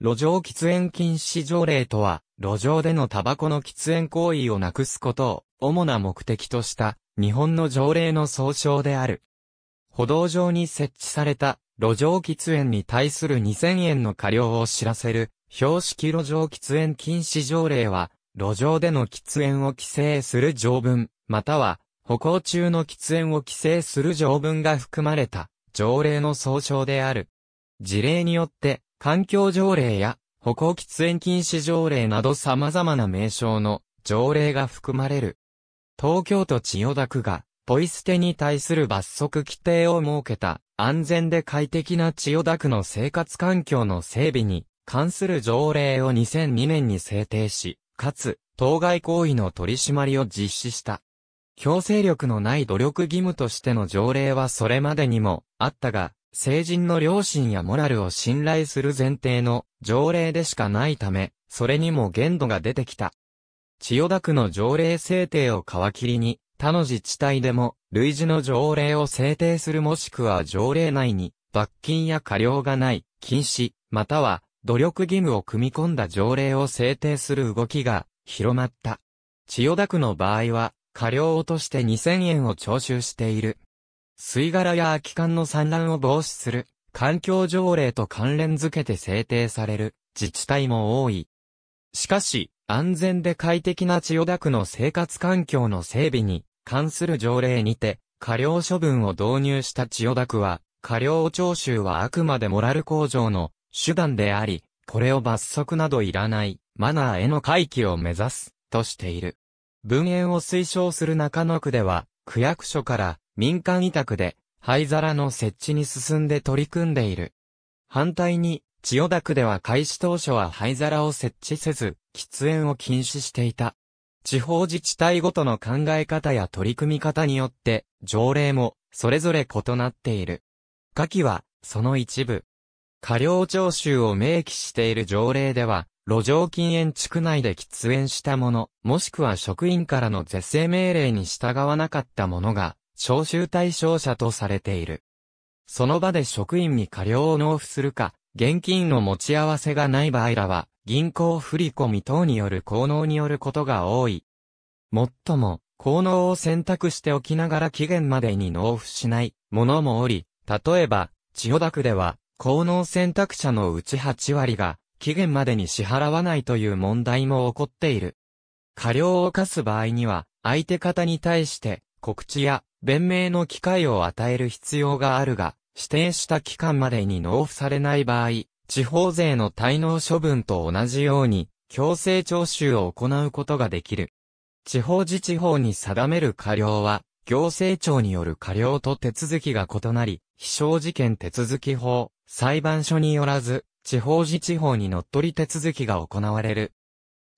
路上喫煙禁止条例とは、路上でのタバコの喫煙行為をなくすことを主な目的とした日本の条例の総称である。歩道上に設置された路上喫煙に対する2000円の過料を知らせる標識路上喫煙禁止条例は、路上での喫煙を規制する条文、または歩行中の喫煙を規制する条文が含まれた条例の総称である。事例によって、環境条例や歩行喫煙禁止条例など様々な名称の条例が含まれる。東京都千代田区がポイ捨てに対する罰則規定を設けた安全で快適な千代田区の生活環境の整備に関する条例を2002年に制定し、かつ当該行為の取り締まりを実施した。強制力のない努力義務としての条例はそれまでにもあったが、成人の良心やモラルを信頼する前提の条例でしかないため、それにも限度が出てきた。千代田区の条例制定を皮切りに、他の自治体でも、類似の条例を制定するもしくは条例内に、罰金や過料がない、禁止、または、努力義務を組み込んだ条例を制定する動きが、広まった。千代田区の場合は、過料をとして2000円を徴収している。吸い殻や空き缶の散乱を防止する、環境条例と関連づけて制定される自治体も多い。しかし、安全で快適な千代田区の生活環境の整備に関する条例にて、過料処分を導入した千代田区は、過料徴収はあくまでモラル向上の手段であり、これを罰則などいらないマナーへの回帰を目指すとしている。文献を推奨する中野区では、区役所から民間委託で灰皿の設置に進んで取り組んでいる。反対に、千代田区では開始当初は灰皿を設置せず、喫煙を禁止していた。地方自治体ごとの考え方や取り組み方によって、条例も、それぞれ異なっている。下記は、その一部。過料徴収を明記している条例では、路上禁煙地区内で喫煙した者、もしくは職員からの是正命令に従わなかった者が、招集対象者とされている。その場で職員に過料を納付するか、現金の持ち合わせがない場合らは、銀行振込等による効能によることが多い。もっとも、効能を選択しておきながら期限までに納付しないものもおり、例えば、千代田区では、効能選択者のうち8割が、期限までに支払わないという問題も起こっている。過料を課す場合には、相手方に対して、告知や弁明の機会を与える必要があるが、指定した期間までに納付されない場合、地方税の滞納処分と同じように、強制徴収を行うことができる。地方自治法に定める過料は、行政庁による過料と手続きが異なり、非正事件手続き法、裁判所によらず、地方自治法にのっとり手続きが行われる。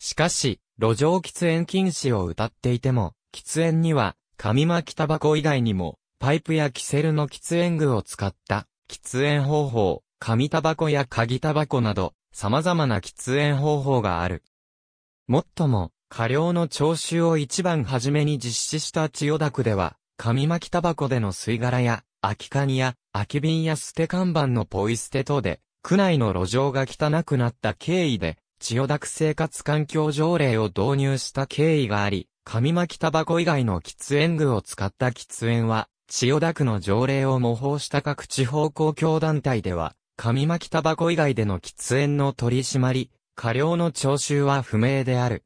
しかし、路上喫煙禁止を謳っていても、喫煙には紙巻きタバコ以外にも、パイプやキセルの喫煙具を使った、喫煙方法、紙タバコや鍵タバコなど、様々な喫煙方法がある。もっとも、過料の徴収を一番初めに実施した千代田区では、紙巻きタバコでの吸い殻や、空き缶や、空き瓶や捨て看板のポイ捨て等で、区内の路上が汚くなった経緯で、千代田区生活環境条例を導入した経緯があり、紙巻きタバコ以外の喫煙具を使った喫煙は、千代田区の条例を模倣した各地方公共団体では、紙巻きタバコ以外での喫煙の取り締まり、過料の徴収は不明である。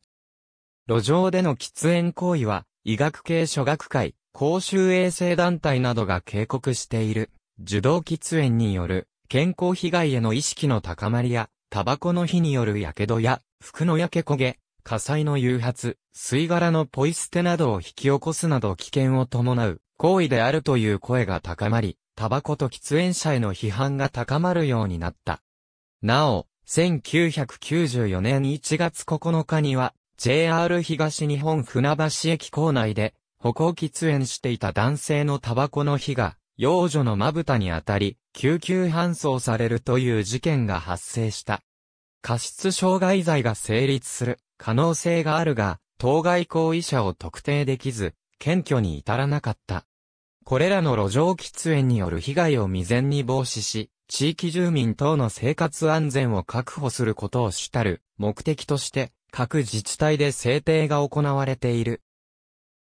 路上での喫煙行為は、医学系諸学会、公衆衛生団体などが警告している、受動喫煙による健康被害への意識の高まりや、タバコの火による火傷や、服の焼け焦げ、火災の誘発、吸い殻のポイ捨てなどを引き起こすなど危険を伴う行為であるという声が高まり、タバコと喫煙者への批判が高まるようになった。なお、1994年1月9日には、JR 東日本船橋駅構内で、歩行喫煙していた男性のタバコの火が、幼女のまぶたに当たり、救急搬送されるという事件が発生した。過失傷害罪が成立する。可能性があるが、当該行為者を特定できず、検挙に至らなかった。これらの路上喫煙による被害を未然に防止し、地域住民等の生活安全を確保することを主たる目的として、各自治体で制定が行われている。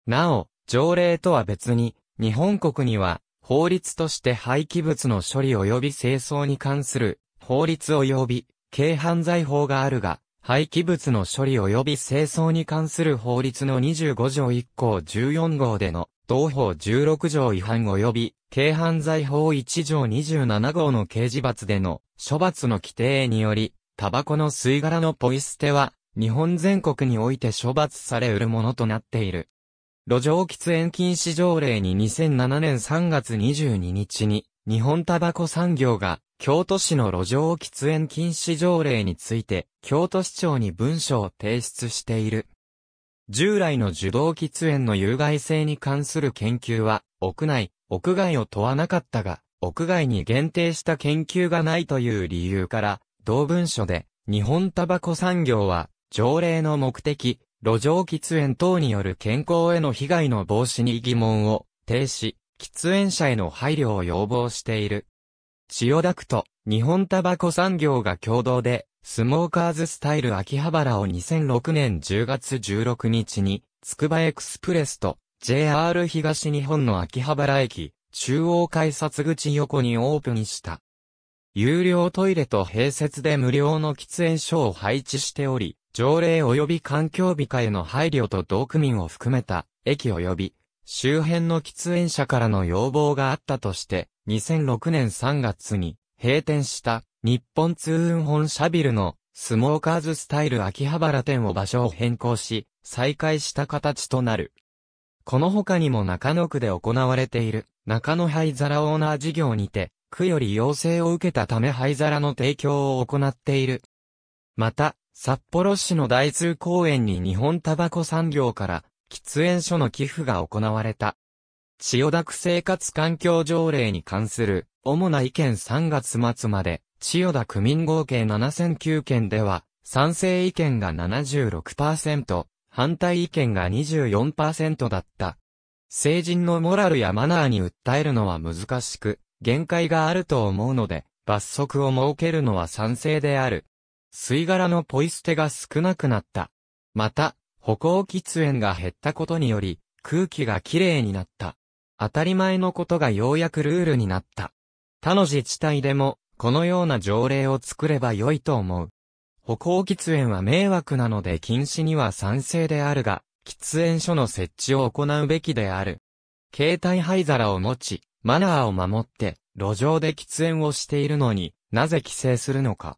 なお、条例とは別に、日本国には、法律として廃棄物の処理及び清掃に関する法律及び軽犯罪法があるが、廃棄物の処理及び清掃に関する法律の25条1項14号での同法16条違反及び軽犯罪法1条27号の刑事罰での処罰の規定により、タバコの吸い殻のポイ捨ては日本全国において処罰されうるものとなっている。路上喫煙禁止条例に2007年3月22日に日本タバコ産業が京都市の路上喫煙禁止条例について京都市長に文書を提出している。従来の受動喫煙の有害性に関する研究は屋内、屋外を問わなかったが、屋外に限定した研究がないという理由から同文書で日本タバコ産業は条例の目的、路上喫煙等による健康への被害の防止に疑問を停止。喫煙者への配慮を要望している。千代田区と日本タバコ産業が共同で、スモーカーズスタイル秋葉原を2006年10月16日に、つくばエクスプレスと JR 東日本の秋葉原駅、中央改札口横にオープンした。有料トイレと併設で無料の喫煙所を配置しており、条例及び環境美化への配慮と同区民を含めた、駅及び周辺の喫煙者からの要望があったとして、2006年3月に閉店した日本通運本社ビルのスモーカーズスタイル秋葉原店を場所を変更し、再開した形となる。この他にも中野区で行われている中野灰皿オーナー事業にて、区より要請を受けたため灰皿の提供を行っている。また、札幌市の大通公園に日本タバコ産業から喫煙所の寄付が行われた。千代田区生活環境条例に関する主な意見3月末まで、千代田区民合計7009件では、賛成意見が76%、反対意見が24%だった。成人のモラルやマナーに訴えるのは難しく、限界があると思うので、罰則を設けるのは賛成である。吸い殻のポイ捨てが少なくなった。また、歩行喫煙が減ったことにより、空気がきれいになった。当たり前のことがようやくルールになった。他の自治体でも、このような条例を作れば良いと思う。歩行喫煙は迷惑なので禁止には賛成であるが、喫煙所の設置を行うべきである。携帯灰皿を持ち、マナーを守って、路上で喫煙をしているのに、なぜ規制するのか。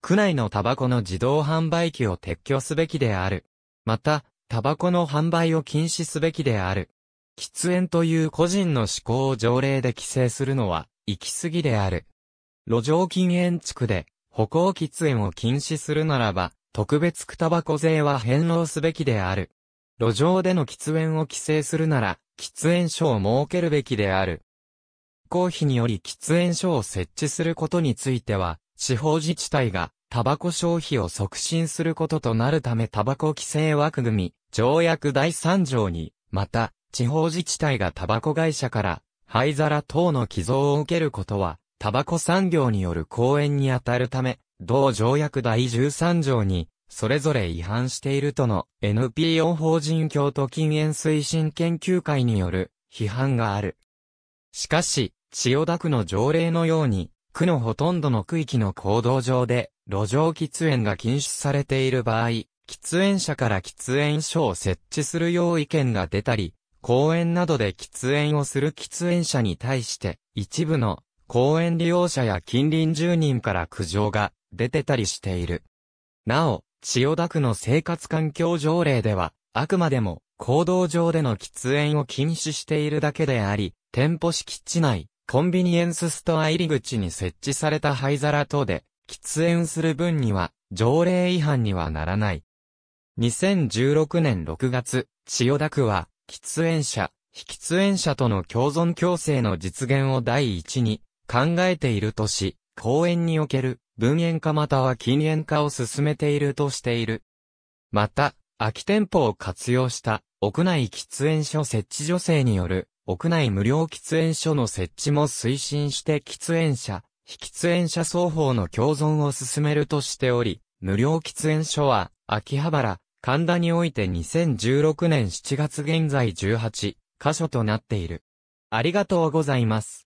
区内のタバコの自動販売機を撤去すべきである。また、タバコの販売を禁止すべきである。喫煙という個人の思考を条例で規制するのは、行き過ぎである。路上禁煙地区で、歩行喫煙を禁止するならば、特別区タバコ税は返納すべきである。路上での喫煙を規制するなら、喫煙所を設けるべきである。公費により喫煙所を設置することについては、地方自治体がタバコ消費を促進することとなるためタバコ規制枠組み、条約第3条に、また、地方自治体がタバコ会社から、灰皿等の寄贈を受けることは、タバコ産業による公園に当たるため、同条約第13条に、それぞれ違反しているとの NPO 法人京都禁煙推進研究会による批判がある。しかし、千代田区の条例のように、区のほとんどの区域の行動上で路上喫煙が禁止されている場合、喫煙者から喫煙所を設置するよう意見が出たり、公園などで喫煙をする喫煙者に対して、一部の公園利用者や近隣住人から苦情が出てたりしている。なお、千代田区の生活環境条例では、あくまでも行動上での喫煙を禁止しているだけであり、店舗敷地内、コンビニエンスストア入り口に設置された灰皿等で、喫煙する分には、条例違反にはならない。2016年6月、千代田区は、喫煙者、非喫煙者との共存共生の実現を第一に考えているとし、公園における分煙化または禁煙化を進めているとしている。また、空き店舗を活用した屋内喫煙所設置助成による屋内無料喫煙所の設置も推進して喫煙者、喫煙者双方の共存を進めるとしており、無料喫煙所は、秋葉原、神田において2016年7月現在18箇所となっている。ありがとうございます。